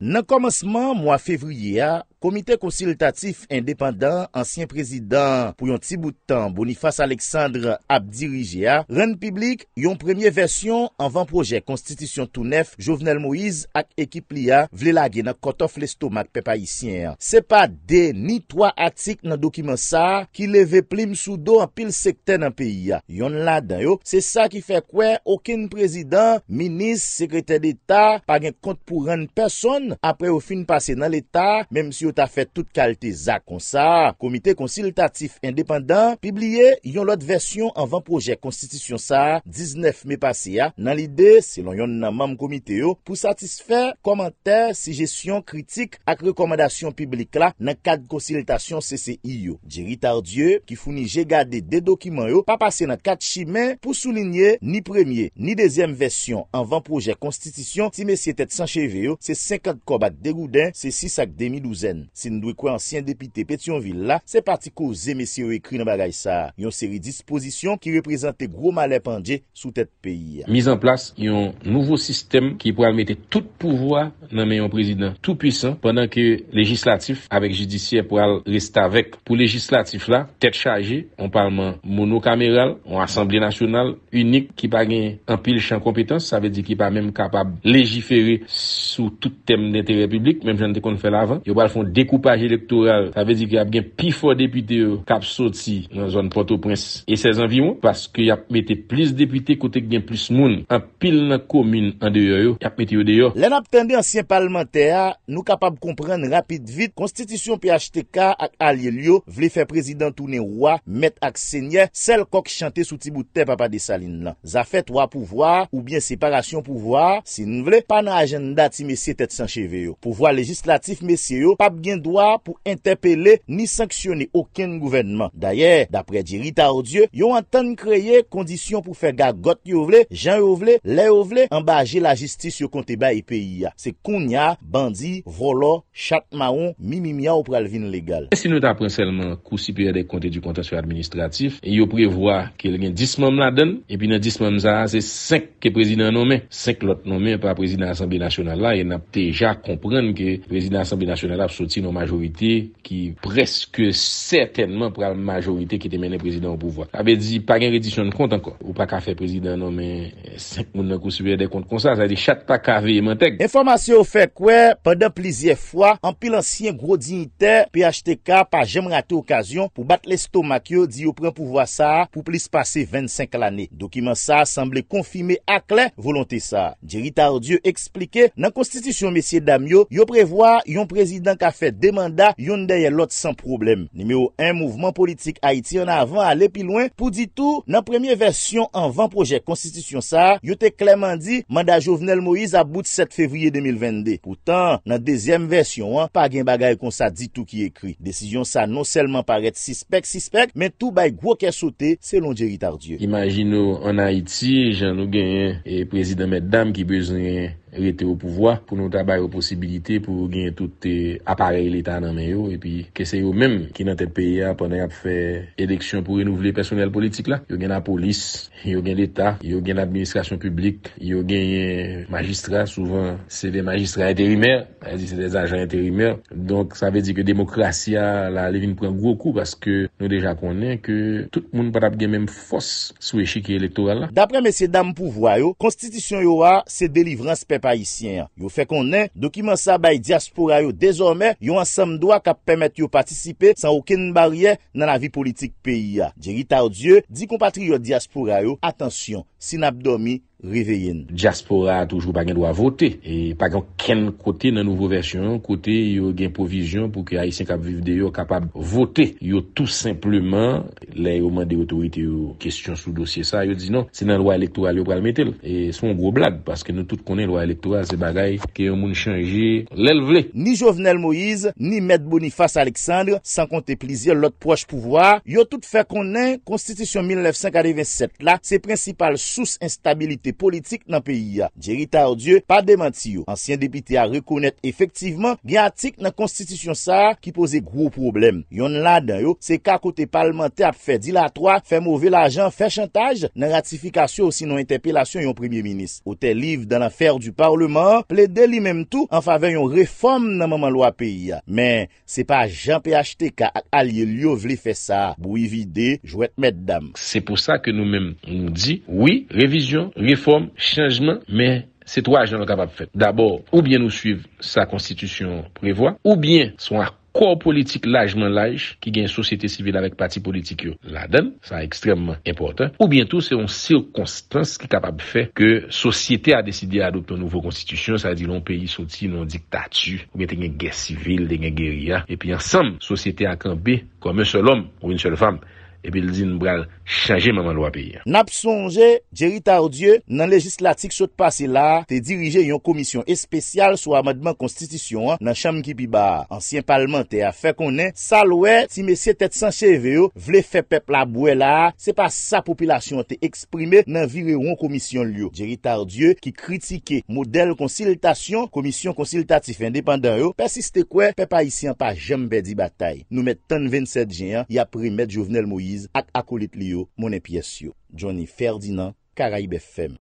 Nan komanseman mwa fevriye ya, komite konsiltatif independant, ansyen prezident pou yon ti boutan Boniface Alexandre ap dirije ya, ren publik yon premye versyon anvan proje konstitusyon tou nef Jovenel Moïse ak ekip li ya vle lage nan kotof lestomak pepa yisyen ya. Se pa de ni toa atik nan dokiman sa ki leve plim sou do an pil sekten an peyi ya. Yon ladan yo, se sa ki fe kwe okin prezident, minis, sekretè d'Etat pa gen kont pou ren person apre ou fin pase nan l'Etat, mem si yo ta fet tout kalite zak kon sa, komite konsilitatif independant, pibliye, yon lot versyon anvan projek konstitisyon sa, 19 me pase ya, nan l'ide, se lon yon nan mam komite yo, pou satisfè komantè, sejesyon, kritik ak rekomandasyon piblik la, nan 4 konsilitasyon CCI yo. Di ritardye, ki founi jè gade de dokiman yo, pa pase nan 4 chimè, pou soulinye, ni premier, ni dezyem versyon anvan projek konstitisyon, si mesye tèt sancheve yo, se 50 Kobak Deroudin, se 6 ak 2012. Se nou dwe kwa ansyen depite Petionville la, se parti ko zemesye rekri nan bagay sa. Yon seri disposition ki reprezent te gwo male pandye sou tet peyi. Miz an plas, yon nouvo sistem ki pou al mette tout pouvoi nan menyon prezident tout pwisan penan ke legislatif avek judisye pou al rest avek pou legislatif la tet chaje, an palman monokameral, an asambli nasyonal, unik ki pa gen an pil chan kompetans, sa ve di ki pa menm kapab lejiferi sou tout tem den te republik, menm jan te kon fè lavan. Yo bal fon dekoupaj elektoral, ta vezi ki ap gen pi fò depite yo, kap sò ti nan zon Port-au-Prince. E se zanvi moun, paske yap mette plis depite kote gen plis moun, ap pil nan komine an deyo yo, yap mette yo deyo. Len ap tende ansyen parlamentè, nou kapab kompren rapit vit, konstitisyon pi achte ka ak alye liyo, vle fè prezidentounen wwa, met ak sènyè, sel kok chante sou ti boutè papade salin lan. Za fèt wwa pouvoar ou bien separasyon pouvoar, si nou vle panan ajenda ti mesye tèt sanche Pouvoi legislatif mesye yo, pap gen doa pou entepele ni sanksyone oken gouvenman. Daye, dapre di ritardye, yo antan kreye kondisyon pou fe gagot yo vle, jan yo vle, le yo vle, ambaje la jistis yo konte ba i peyi ya. Se konya, bandi, volo, chat maron, mimimi ya ou pralvin legal. Se nou ta pren selman kousi peye de konte di kontasyon administratif, yo prevoa ke gen dismom la den, epi nan dismom za, se sek ke prezident non men, sek lot non men, pa prezident asambi nasyonal la, e nap teja. a komprende ke prezident Assemblée Nationale a psoti nou majorité ki preske certainman pral majorité ki te menen prezident ou pouvoi. A be di pa gen redisyon kont anko. Ou pa ka fe prezident nou men 5 moun nou konsubere de kont kon sa. Zade chate pa ka veye mentek. Informasyon ou fe kwe, padan plizye fwa, an pil ansyen gro dignite PHTK pa jem rate okasyon pou bat lesto makyo di ou pren pouvoi sa pou plis pase 25 l ane. Dokumen sa asemble konfime ak le volante sa. Djerita ou die explike nan konstitusyon me Siye dam yo, yo prevoa yon prezident ka fet de manda, yon deye lot san problem. Nime yo, en mouvman politik Haiti, yon avan alepi loin. Pou di tou, nan premye versyon an van projek konstitusyon sa, yote kleman di, manda Jovenel Moïse about 7 fevriye 2022. Poutan, nan dezyem versyon an, pa gen bagay kon sa di tou ki ekri. Desisyon sa non selman paret sispek-sispek, men tou bay gwo ke sote, se lon djeri tardye. Imagino, an Haiti, jan nou genyen, e prezident met dam ki bezwenyen, rete ou pouvoi, pou nou tabaye ou posibilite pou genye tout te eh, aparel l'Etat nan men yo, epi kesè yo men ki nan te peya pwene ap fè eleksyon pou renouvle personel politik la yo gen a polis, yo gen l'Etat yo gen administrasyon publik, yo gen magistra, souvan se de magistra eterimer, se de zajan eterimer donk sa ve di ke demokrasya la levine pren gwo kou paske nou deja konen ke tout moun patap gen men fos sou echi ki elektoral la Dapre mesye dam pouvoi yo konstitusyon yo a se delivran spek parisyen. Yo fe konen, dokiman sa bay diaspora yo dezorme, yo ansem dwa kap pemet yo patisipe san ouken barye nan la vi politik peyi ya. Djeri ta ou die, di kompatri yo diaspora yo, atensyon, sin abdomi Riveyen Diaspora toujou bagan do a vote E bagan ken kote nan nouvo versyon Kote yo gen povizyon pou ki a yisen kap vivde yo Kapab vote Yo tout simplement Le yo mande otorite yo Kestyon sou dosye sa Yo di nan Se nan loa elektoral yo pral metel E son gro blad Paske nou tout konen loa elektoral Se bagay Ke yo moun chanje Lel vle Ni Jovenel Moïse Ni Med Boniface Alexandre San kontè plizye Lot proj pouvoar Yo tout fè konen Konstitisyon 1957 la Se principal sous instabilite politik nan peyi ya. Djeri tardye, pa demanti yo. Ansyen depite a rekounet efektiveman, gen atik nan konstitisyon sa ki pose gro problem. Yon ladan yo, se kakote parlamentè ap fè dilatwa, fè mouve la jan fè chantage, nan ratifikasyon ou sinon interpellasyon yon premier minis. Ote liv dan la fèr du parleman, ple de li mem tou, an fave yon reform nan maman lo ap peyi ya. Men, se pa jan pHT ka ak alye liyo vli fè sa, bou yi vide, jwet met dam. Se pou sa ke nou mem nou di, oui, revijyon, revijyon, Riforme, chanjman, men, se to aje nan lo kapap fet. Dabor, ou bien nou suiv sa konstitusyon prevoa, ou bien son akor politik lajman laj, ki gen yon sosyete sivil avek pati politik yo, la den, sa ekstremman importan, ou bien tou se yon sirkonstans ki kapap fet, ke sosyete a deside adopte nouvo konstitusyon, sa di lon peyi soti, lon diktatu, ou bien tenyen gen sivil, tenyen gen riyan, epi yon sam, sosyete akambe, kom yon sol om, ou yon sol fam, epi l di nou bral chanje maman lo api Napsonje, Djeri Tardieu nan legislatik sou te pase la te dirije yon komisyon espesyal sou amadman konstitusyon nan chanm ki pi ba ansyen palman te a fe konen salwe, ti mesye tet sancheve yo vle fe pep la bwe la se pa sa popilasyon te eksprime nan vire yon komisyon li yo Djeri Tardieu ki kritike model konsiltasyon komisyon konsiltatif independen yo pesiste kwe pep a isi an pa jembe di batay nou met tan 27 jen ya pre met jovenel mou yon ak akolit liyo mounen piyesyo. Johnny Ferdinand, Karaib FM